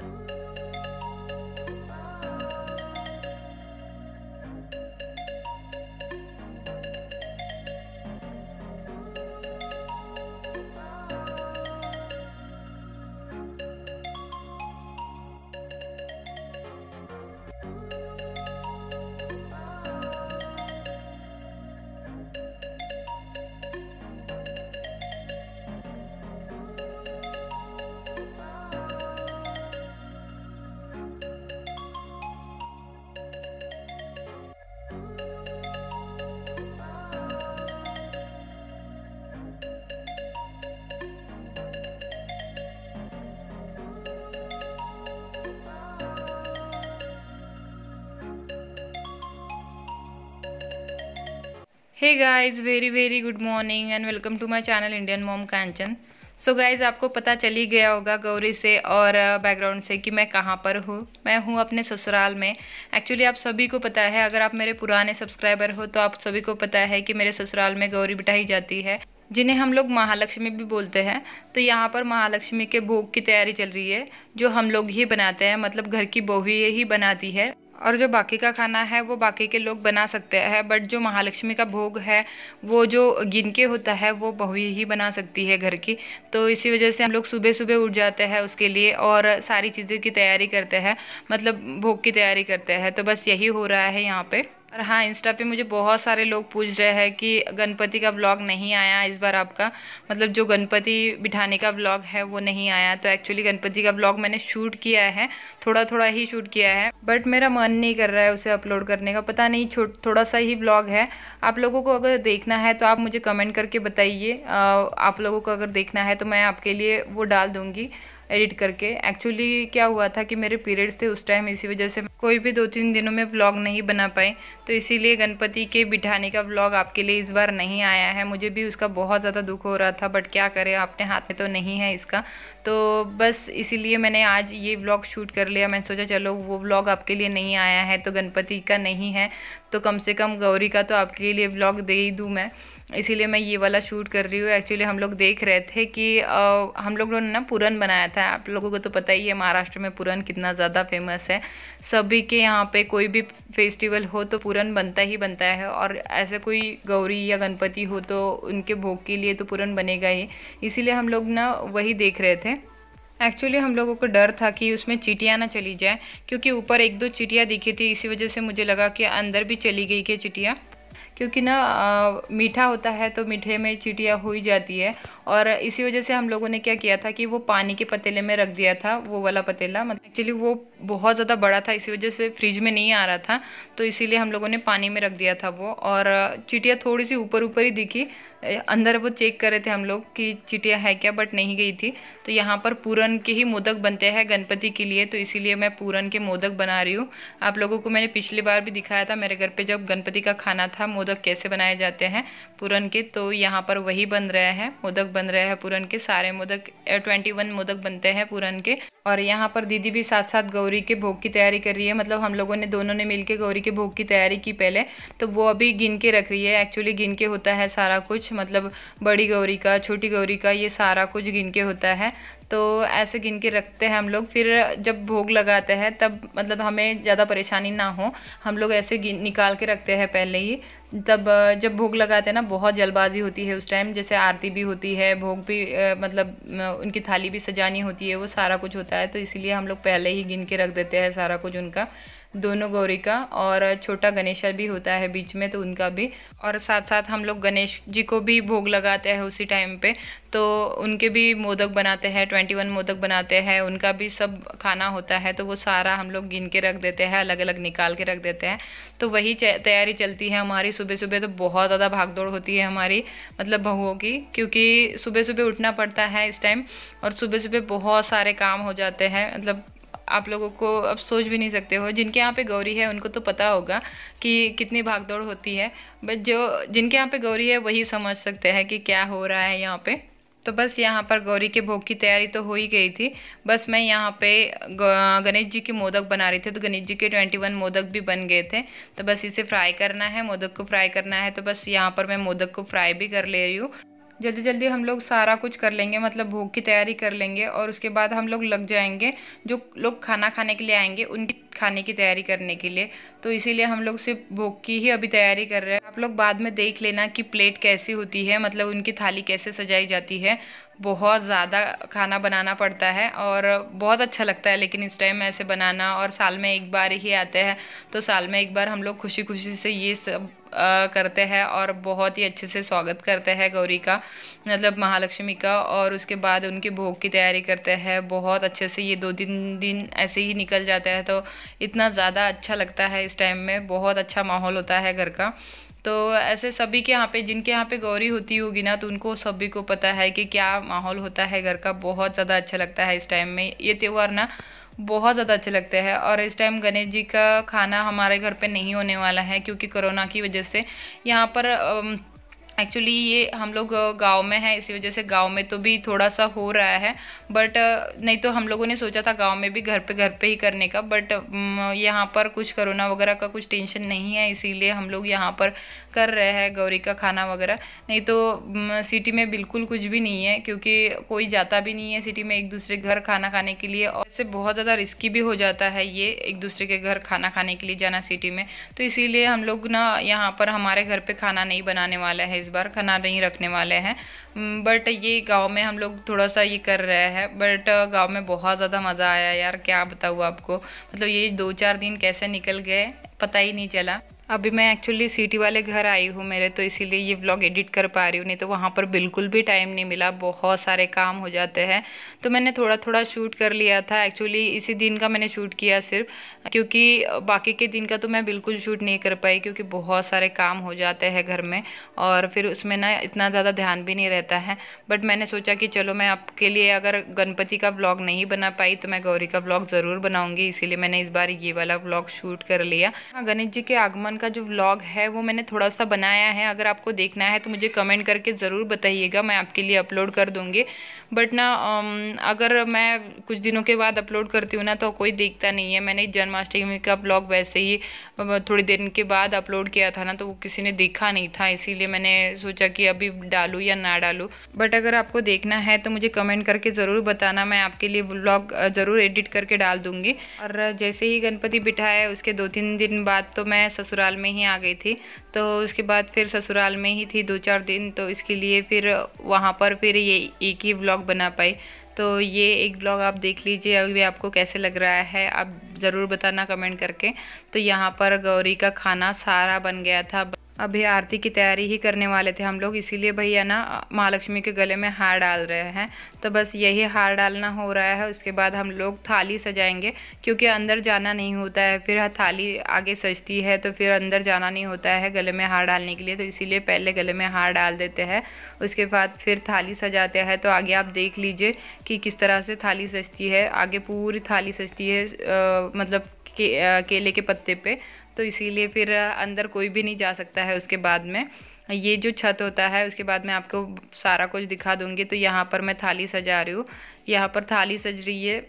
Thank you. Hey guys very very good morning and welcome to my channel Indian mom Kanchan so guys आपको पता चल ही गया होगा गौरी से और बैकग्राउंड uh, से कि मैं कहाँ पर हूँ मैं हूँ अपने ससुराल में एक्चुअली आप सभी को पता है अगर आप मेरे पुराने सब्सक्राइबर हो तो आप सभी को पता है कि मेरे ससुराल में गौरी बिठाई जाती है जिन्हें हम लोग महालक्ष्मी भी बोलते हैं तो यहाँ पर महालक्ष्मी के भोग की तैयारी चल रही है जो हम लोग ही बनाते हैं मतलब घर की बहुएँ ही बनाती है और जो बाकी का खाना है वो बाकी के लोग बना सकते हैं बट जो महालक्ष्मी का भोग है वो जो गिन के होता है वो बहु ही बना सकती है घर की तो इसी वजह से हम लोग सुबह सुबह उठ जाते हैं उसके लिए और सारी चीज़ें की तैयारी करते हैं मतलब भोग की तैयारी करते हैं तो बस यही हो रहा है यहाँ पर और हाँ इंस्टा पे मुझे बहुत सारे लोग पूछ रहे हैं कि गणपति का ब्लॉग नहीं आया इस बार आपका मतलब जो गणपति बिठाने का ब्लॉग है वो नहीं आया तो एक्चुअली गणपति का ब्लॉग मैंने शूट किया है थोड़ा थोड़ा ही शूट किया है बट मेरा मन नहीं कर रहा है उसे अपलोड करने का पता नहीं छोट थोड़ा सा ही ब्लॉग है आप लोगों को अगर देखना है तो आप मुझे कमेंट करके बताइए आप लोगों को अगर देखना है तो मैं आपके लिए वो डाल दूँगी एडिट करके एक्चुअली क्या हुआ था कि मेरे पीरियड्स थे उस टाइम इसी वजह से कोई भी दो तीन दिनों में व्लॉग नहीं बना पाए तो इसीलिए गणपति के बिठाने का व्लॉग आपके लिए इस बार नहीं आया है मुझे भी उसका बहुत ज़्यादा दुख हो रहा था बट क्या करें अपने हाथ में तो नहीं है इसका तो बस इसीलिए मैंने आज ये व्लॉग शूट कर लिया मैंने सोचा चलो वो व्लॉग आपके लिए नहीं आया है तो गणपति का नहीं है तो कम से कम गौरी का तो आपके लिए व्लॉग दे ही दूँ मैं इसीलिए मैं ये वाला शूट कर रही हूँ एक्चुअली हम लोग देख रहे थे कि आ, हम लोग ने ना पूरन बनाया था आप लोगों को तो पता ही है महाराष्ट्र में पुरन कितना ज़्यादा फेमस है सभी के यहाँ पे कोई भी फेस्टिवल हो तो पूरन बनता ही बनता है और ऐसे कोई गौरी या गणपति हो तो उनके भोग के लिए तो पुरन बनेगा ही इसीलिए हम लोग ना वही देख रहे थे एक्चुअली हम लोगों को डर था कि उसमें चिटियाँ ना चली जाए क्योंकि ऊपर एक दो चिटियाँ दिखी थी इसी वजह से मुझे लगा कि अंदर भी चली गई कि चिटियाँ क्योंकि ना आ, मीठा होता है तो मीठे में चीटियाँ हो ही जाती है और इसी वजह से हम लोगों ने क्या किया था कि वो पानी के पतीले में रख दिया था वो वाला पतीला मतलब एक्चुअली वो बहुत ज़्यादा बड़ा था इसी वजह से फ्रिज में नहीं आ रहा था तो इसीलिए हम लोगों ने पानी में रख दिया था वो और चिटिया थोड़ी सी ऊपर ऊपर ही दिखी अंदर वो चेक कर रहे थे हम लोग कि चिटिया है क्या बट नहीं गई थी तो यहाँ पर पूरन के ही मोदक बनते हैं गणपति के लिए तो इसीलिए मैं पूरन के मोदक बना रही हूँ आप लोगों को मैंने पिछली बार भी दिखाया था मेरे घर पर जब गणपति का खाना था मोदक कैसे बनाए जाते हैं पूरन के तो यहाँ पर वही बन रहे हैं मोदक बन रहे हैं पूरन के सारे मोदक ट्वेंटी मोदक बनते हैं पूरन के और यहाँ पर दीदी भी साथ साथ गौरी गौरी के भोग की तैयारी कर रही है मतलब हम लोगों ने दोनों ने मिलकर गौरी के भोग की तैयारी की पहले तो वो अभी गिन के रख रही है एक्चुअली गिन के होता है सारा कुछ मतलब बड़ी गौरी का छोटी गौरी का ये सारा कुछ गिन के होता है तो ऐसे गिन के रखते हैं हम लोग फिर जब भोग लगाते हैं तब मतलब हमें ज़्यादा परेशानी ना हो हम लोग ऐसे गिन निकाल के रखते हैं पहले ही तब जब भोग लगाते हैं ना बहुत जल्दबाजी होती है उस टाइम जैसे आरती भी होती है भोग भी मतलब उनकी थाली भी सजानी होती है वो सारा कुछ होता है तो इसीलिए हम लोग पहले ही गिन के रख देते हैं सारा कुछ उनका दोनों गौरी का और छोटा गणेशा भी होता है बीच में तो उनका भी और साथ साथ हम लोग गणेश जी को भी भोग लगाते हैं उसी टाइम पे तो उनके भी मोदक बनाते हैं ट्वेंटी वन मोदक बनाते हैं उनका भी सब खाना होता है तो वो सारा हम लोग गिन के रख देते हैं अलग अलग निकाल के रख देते हैं तो वही तैयारी चलती है हमारी सुबह सुबह तो बहुत ज़्यादा भागदौड़ होती है हमारी मतलब बहुओं की क्योंकि सुबह सुबह उठना पड़ता है इस टाइम और सुबह सुबह बहुत सारे काम हो जाते हैं मतलब आप लोगों को अब सोच भी नहीं सकते हो जिनके यहाँ पे गौरी है उनको तो पता होगा कि कितनी भागदौड़ होती है बट जो जिनके यहाँ पे गौरी है वही समझ सकते हैं कि क्या हो रहा है यहाँ पे तो बस यहाँ पर गौरी के भोग की तैयारी तो हो ही गई थी बस मैं यहाँ पे गणेश जी के मोदक बना रही थी तो गणेश जी के ट्वेंटी वन मोदक भी बन गए थे तो बस इसे फ्राई करना है मोदक को फ्राई करना है तो बस यहाँ पर मैं मोदक को फ्राई भी कर ले रही हूँ जल्दी जल्दी हम लोग सारा कुछ कर लेंगे मतलब भोग की तैयारी कर लेंगे और उसके बाद हम लोग लग जाएंगे जो लोग खाना खाने के लिए आएंगे उनकी खाने की तैयारी करने के लिए तो इसीलिए हम लोग सिर्फ भोग की ही अभी तैयारी कर रहे हैं आप लोग बाद में देख लेना कि प्लेट कैसी होती है मतलब उनकी थाली कैसे सजाई जाती है बहुत ज़्यादा खाना बनाना पड़ता है और बहुत अच्छा लगता है लेकिन इस टाइम ऐसे बनाना और साल में एक बार ही आते हैं तो साल में एक बार हम लोग खुशी खुशी से ये सब करते हैं और बहुत ही अच्छे से स्वागत करते हैं गौरी का मतलब महालक्ष्मी का और उसके बाद उनके भोग की तैयारी करते हैं बहुत अच्छे से ये दो तीन दिन ऐसे ही निकल जाते हैं तो इतना ज़्यादा अच्छा लगता है इस टाइम में बहुत अच्छा माहौल होता है घर का तो ऐसे सभी के यहाँ पे जिनके यहाँ पे गौरी होती होगी ना तो उनको सभी को पता है कि क्या माहौल होता है घर का बहुत ज़्यादा अच्छा लगता है इस टाइम में ये त्यौहार ना बहुत ज़्यादा अच्छे लगते हैं और इस टाइम गणेश जी का खाना हमारे घर पे नहीं होने वाला है क्योंकि कोरोना की वजह से यहाँ पर एक्चुअली ये हम लोग गांव में हैं इसी वजह से गांव में तो भी थोड़ा सा हो रहा है बट नहीं तो हम लोगों ने सोचा था गांव में भी घर पे घर पे ही करने का बट यहाँ पर कुछ करोना वगैरह का कुछ टेंशन नहीं है इसीलिए हम लोग यहाँ पर कर रहे हैं गौरी का खाना वगैरह नहीं तो सिटी में बिल्कुल कुछ भी नहीं है क्योंकि कोई जाता भी नहीं है सिटी में एक दूसरे घर खाना खाने के लिए और इससे बहुत ज़्यादा रिस्की भी हो जाता है ये एक दूसरे के घर खाना खाने के लिए जाना सिटी में तो इसीलिए हम लोग ना यहाँ पर हमारे घर पर खाना नहीं बनाने वाला है इस बार खाना नहीं रखने वाले हैं बट ये गांव में हम लोग थोड़ा सा ये कर रहे हैं बट गांव में बहुत ज़्यादा मज़ा आया यार क्या बताऊँ आपको मतलब ये दो चार दिन कैसे निकल गए पता ही नहीं चला अभी मैं एक्चुअली सिटी वाले घर आई हूँ मेरे तो इसीलिए ये व्लॉग एडिट कर पा रही हूँ नहीं तो वहाँ पर बिल्कुल भी टाइम नहीं मिला बहुत सारे काम हो जाते हैं तो मैंने थोड़ा थोड़ा शूट कर लिया था एक्चुअली इसी दिन का मैंने शूट किया सिर्फ क्योंकि बाकी के दिन का तो मैं बिल्कुल शूट नहीं कर पाई क्योंकि बहुत सारे काम हो जाते हैं घर में और फिर उसमें ना इतना ज़्यादा ध्यान भी नहीं रहता है बट मैंने सोचा कि चलो मैं आपके लिए अगर गणपति का ब्लॉग नहीं बना पाई तो मैं गौरी का ब्लॉग ज़रूर बनाऊँगी इसीलिए मैंने इस बार ये वाला ब्लॉग शूट कर लिया हाँ, गणेश जी के आगमन का जो व्लॉग है वो मैंने थोड़ा सा बनाया है अगर आपको देखना है तो मुझे कमेंट करके ज़रूर बताइएगा मैं आपके लिए अपलोड कर दूँगी बट ना um, अगर मैं कुछ दिनों के बाद अपलोड करती हूँ ना तो कोई देखता नहीं है मैंने जन्माष्टमी का ब्लॉग वैसे ही थोड़ी देर के बाद अपलोड किया था ना तो वो किसी ने देखा नहीं था इसीलिए मैंने सोचा कि अभी डालूँ या ना डालूँ बट अगर आपको देखना है तो मुझे कमेंट करके ज़रूर बताना मैं आपके लिए ब्लॉग ज़रूर एडिट करके डाल दूँगी और जैसे ही गणपति बिठाया उसके दो तीन दिन बाद तो मैं ससुराल ससुराल में ही आ गई थी तो उसके बाद फिर ससुराल में ही थी दो चार दिन तो इसके लिए फिर वहाँ पर फिर ये एक ही ब्लॉग बना पाई तो ये एक ब्लॉग आप देख लीजिए अभी आपको कैसे लग रहा है आप ज़रूर बताना कमेंट करके तो यहाँ पर गौरी का खाना सारा बन गया था अभी आरती की तैयारी ही करने वाले थे हम लोग इसीलिए भैया ना माँ लक्ष्मी के गले में हार डाल रहे हैं तो बस यही हार डालना हो रहा है उसके बाद हम लोग थाली सजाएंगे क्योंकि अंदर जाना नहीं होता है फिर थाली आगे सजती है तो फिर अंदर जाना नहीं होता है गले में हार डालने के लिए तो इसीलिए पहले गले में हार डाल देते हैं उसके बाद फिर थाली सजाते हैं तो आगे आप देख लीजिए कि किस तरह से थाली सजती है आगे पूरी थाली सजती है आ, मतलब के, आ, केले के पत्ते पे तो इसीलिए फिर अंदर कोई भी नहीं जा सकता है उसके बाद में ये जो छत होता है उसके बाद मैं आपको सारा कुछ दिखा दूँगी तो यहाँ पर मैं थाली सजा रही हूँ यहाँ पर थाली सज रही है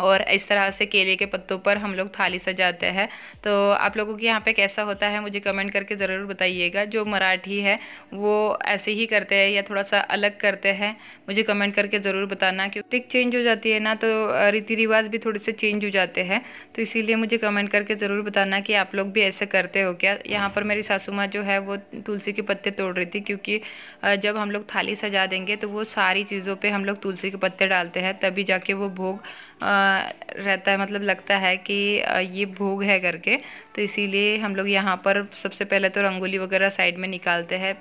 और इस तरह से केले के पत्तों पर हम लोग थाली सजाते हैं तो आप लोगों के यहाँ पे कैसा होता है मुझे कमेंट करके ज़रूर बताइएगा जो मराठी है वो ऐसे ही करते हैं या थोड़ा सा अलग करते हैं मुझे कमेंट करके ज़रूर बताना क्योंकि चेंज हो जाती है ना तो रीति रिवाज भी थोड़े से चेंज हो जाते हैं तो इसीलिए मुझे कमेंट करके ज़रूर बताना कि आप लोग भी ऐसे करते हो क्या यहाँ पर मेरी सासू माँ जो है वो तुलसी के पत्ते तोड़ रही थी क्योंकि जब हम लोग थाली सजा देंगे तो वो सारी चीज़ों पर हम लोग तुलसी के पत्ते डालते हैं तभी जाके वो भोग रहता है मतलब लगता है कि ये भोग है करके तो इसीलिए हम लोग यहाँ पर सबसे पहले तो रंगोली वगैरह साइड में निकालते हैं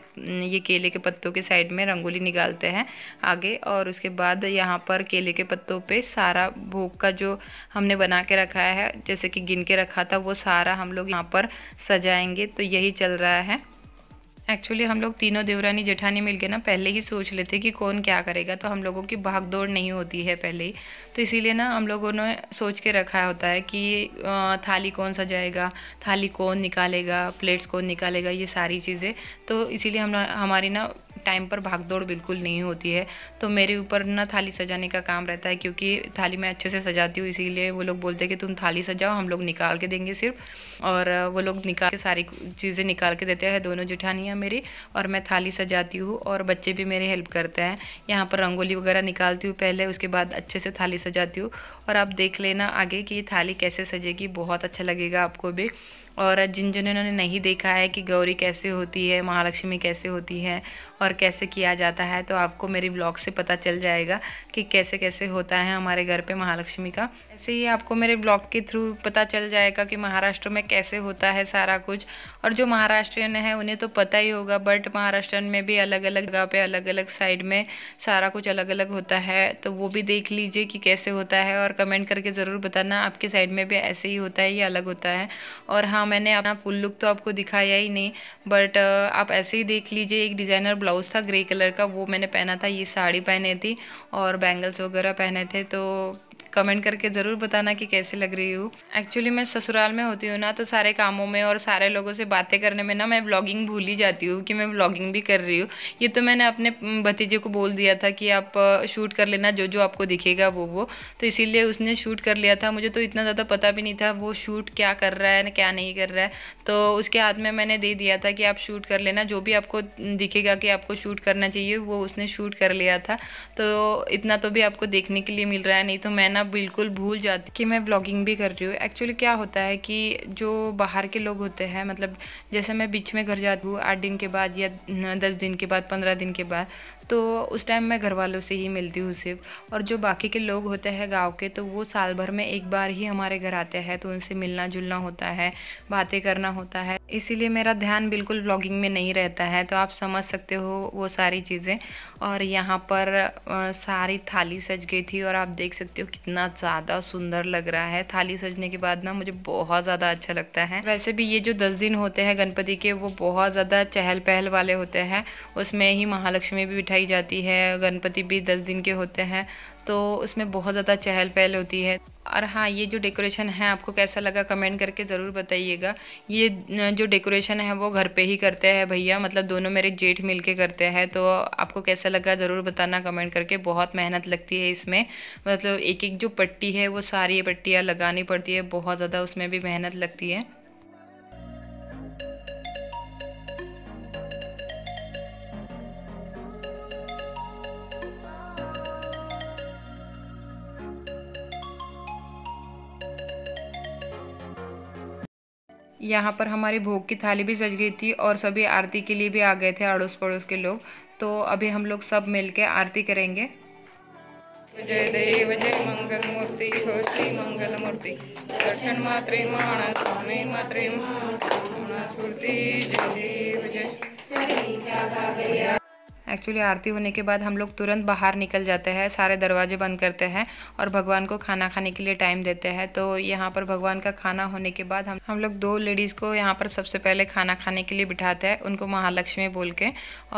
ये केले के पत्तों के साइड में रंगोली निकालते हैं आगे और उसके बाद यहाँ पर केले के पत्तों पे सारा भोग का जो हमने बना के रखा है जैसे कि गिन के रखा था वो सारा हम लोग यहाँ पर सजाएंगे तो यही चल रहा है एक्चुअली हम लोग तीनों देवरानी जेठानी मिलके ना पहले ही सोच लेते कि कौन क्या करेगा तो हम लोगों की भाग दौड़ नहीं होती है पहले ही तो इसीलिए ना हम लोगों ने सोच के रखा होता है कि थाली कौन सजाएगा थाली कौन निकालेगा प्लेट्स कौन निकालेगा ये सारी चीज़ें तो इसीलिए हम हमारी ना टाइम पर भाग दौड़ बिल्कुल नहीं होती है तो मेरे ऊपर ना थाली सजाने का काम रहता है क्योंकि थाली मैं अच्छे से सजाती हूँ इसीलिए वो लोग बोलते हैं कि तुम थाली सजाओ हम लोग निकाल के देंगे सिर्फ और वो लोग निकाल के सारी चीज़ें निकाल के देते हैं दोनों जुठानियाँ मेरी और मैं थाली सजाती हूँ और बच्चे भी मेरे हेल्प करते हैं यहाँ पर रंगोली वगैरह निकालती हूँ पहले उसके बाद अच्छे से थाली सजाती हूँ और आप देख लेना आगे कि ये थाली कैसे सजेगी बहुत अच्छा लगेगा आपको भी और जिन जिन इन्होंने नहीं देखा है कि गौरी कैसे होती है महालक्ष्मी कैसे होती है और कैसे किया जाता है तो आपको मेरी ब्लॉग से पता चल जाएगा कि कैसे कैसे होता है हमारे घर पे महालक्ष्मी का ऐसे ही आपको मेरे ब्लॉग के थ्रू पता चल जाएगा कि महाराष्ट्र में कैसे होता है सारा कुछ और जो महाराष्ट्रियन है उन्हें तो पता ही होगा बट महाराष्ट्र में भी अलग अलग जगह पे अलग अलग साइड में सारा कुछ अलग अलग होता है तो वो भी देख लीजिए कि कैसे होता है और कमेंट करके ज़रूर बताना आपके साइड में भी ऐसे ही होता है या अलग होता है और हाँ मैंने अपना फुल लुक तो आपको दिखाया ही नहीं बट आप ऐसे ही देख लीजिए एक डिज़ाइनर ब्लाउज़ था ग्रे कलर का वो मैंने पहना था ये साड़ी पहने थी और बैंगल्स वगैरह पहने थे तो कमेंट करके ज़रूर बताना कि कैसे लग रही हूँ एक्चुअली मैं ससुराल में होती हूँ ना तो सारे कामों में और सारे लोगों से बातें करने में ना मैं ब्लॉगिंग भूल ही जाती हूँ कि मैं ब्लॉगिंग भी कर रही हूँ ये तो मैंने अपने भतीजे को बोल दिया था कि आप शूट कर लेना जो जो आपको दिखेगा वो वो तो इसीलिए उसने शूट कर लिया था मुझे तो इतना ज़्यादा पता भी नहीं था वो शूट क्या कर रहा है क्या नहीं कर रहा है तो उसके हाथ में मैंने दे दिया था कि आप शूट कर लेना जो भी आपको दिखेगा कि आपको शूट करना चाहिए वो उसने शूट कर लिया था तो इतना तो भी आपको देखने के लिए मिल रहा है नहीं तो मैं ना बिल्कुल भूल जाती कि मैं ब्लॉगिंग भी कर रही हूँ एक्चुअली क्या होता है कि जो बाहर के लोग होते हैं मतलब जैसे मैं बीच में घर जाती हूँ आठ दिन के बाद या दस दिन के बाद पंद्रह दिन के बाद तो उस टाइम मैं घर वालों से ही मिलती हूँ सिर्फ और जो बाकी के लोग होते हैं गाँव के तो वो साल भर में एक बार ही हमारे घर आते हैं तो उनसे मिलना जुलना होता है बातें करना होता है इसीलिए मेरा ध्यान बिल्कुल ब्लॉगिंग में नहीं रहता है तो आप समझ सकते हो वो सारी चीज़ें और यहाँ पर आ, सारी थाली सज गई थी और आप देख सकते हो कि इतना ज़्यादा सुंदर लग रहा है थाली सजने के बाद ना मुझे बहुत ज़्यादा अच्छा लगता है वैसे भी ये जो दस दिन होते हैं गणपति के वो बहुत ज़्यादा चहल पहल वाले होते हैं उसमें ही महालक्ष्मी भी बिठाई जाती है गणपति भी दस दिन के होते हैं तो उसमें बहुत ज़्यादा चहल पहल होती है और हाँ ये जो डेकोरेशन है आपको कैसा लगा कमेंट करके ज़रूर बताइएगा ये जो डेकोरेशन है वो घर पे ही करते हैं भैया मतलब दोनों मेरे जेठ मिल के करते हैं तो आपको कैसा लगा ज़रूर बताना कमेंट करके बहुत मेहनत लगती है इसमें मतलब एक एक जो पट्टी है वो सारी पट्टियाँ लगानी पड़ती है बहुत ज़्यादा उसमें भी मेहनत लगती है यहाँ पर हमारी भोग की थाली भी सज गई थी और सभी आरती के लिए भी आ गए थे अड़ोस पड़ोस के लोग तो अभी हम लोग सब मिल आरती करेंगे जय देव जय मंगल मूर्ति हो श्री मंगल मूर्ति दर्शन मात्रे मानस स्वामी मात्रे स्फूर्ति जय देव जय एक्चुअली आरती होने के बाद हम लोग तुरंत बाहर निकल जाते हैं सारे दरवाजे बंद करते हैं और भगवान को खाना खाने के लिए टाइम देते हैं तो यहाँ पर भगवान का खाना होने के बाद हम हम लोग दो लेडीज़ को यहाँ पर सबसे पहले खाना खाने के लिए बिठाते हैं उनको महालक्ष्मी बोल के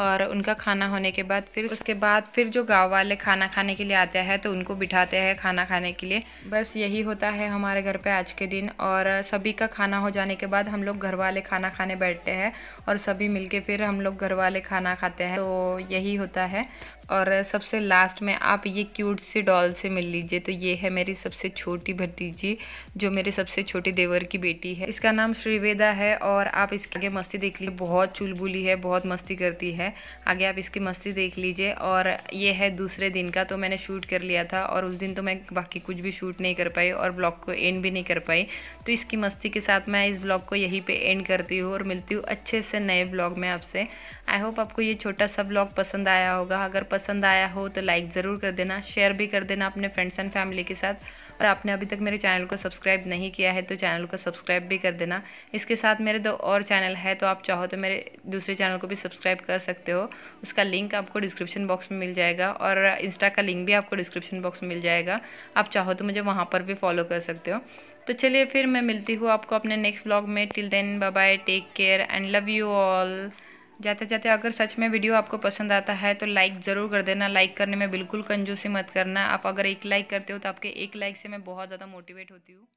और उनका खाना होने के बाद फिर उसके बाद फिर जो गाँव वाले खाना खाने के लिए आते हैं तो उनको बिठाते हैं खाना खाने के लिए बस यही होता है हमारे घर पर आज के दिन और सभी का खाना हो जाने के बाद हम लोग घर वाले खाना खाने बैठते हैं और सभी मिल फिर हम लोग घर वाले खाना खाते हैं तो यही होता है और सबसे लास्ट में आप ये क्यूट सी डॉल से मिल लीजिए तो ये है मेरी सबसे छोटी भतीजी जो मेरे सबसे छोटे देवर की बेटी है इसका नाम श्रीवेदा है और आप इसके आगे मस्ती देख लीजिए बहुत चुलबुली है बहुत मस्ती करती है आगे आप इसकी मस्ती देख लीजिए और ये है दूसरे दिन का तो मैंने शूट कर लिया था और उस दिन तो मैं बाकी कुछ भी शूट नहीं कर पाई और ब्लॉग को एंड भी नहीं कर पाई तो इसकी मस्ती के साथ मैं इस ब्लॉग को यहीं पर एंड करती हूँ और मिलती हूँ अच्छे से नए ब्लॉग में आपसे आई होप आपको ये छोटा सा ब्लॉग पसंद आया होगा अगर पसंद आया हो तो लाइक ज़रूर कर देना शेयर भी कर देना अपने फ्रेंड्स एंड फैमिली के साथ और आपने अभी तक मेरे चैनल को सब्सक्राइब नहीं किया है तो चैनल को सब्सक्राइब भी कर देना इसके साथ मेरे दो और चैनल है तो आप चाहो तो मेरे दूसरे चैनल को भी सब्सक्राइब कर सकते हो उसका लिंक आपको डिस्क्रिप्शन बॉक्स में मिल जाएगा और इंस्टा का लिंक भी आपको डिस्क्रिप्शन बॉक्स में मिल जाएगा आप चाहो तो मुझे वहाँ पर भी फॉलो कर सकते हो तो चलिए फिर मैं मिलती हूँ आपको अपने नेक्स्ट ब्लॉग में till then bye bye take care and love you all जाते जाते अगर सच में वीडियो आपको पसंद आता है तो लाइक ज़रूर कर देना लाइक करने में बिल्कुल कंजूसी मत करना आप अगर एक लाइक करते हो तो आपके एक लाइक से मैं बहुत ज़्यादा मोटिवेट होती हूँ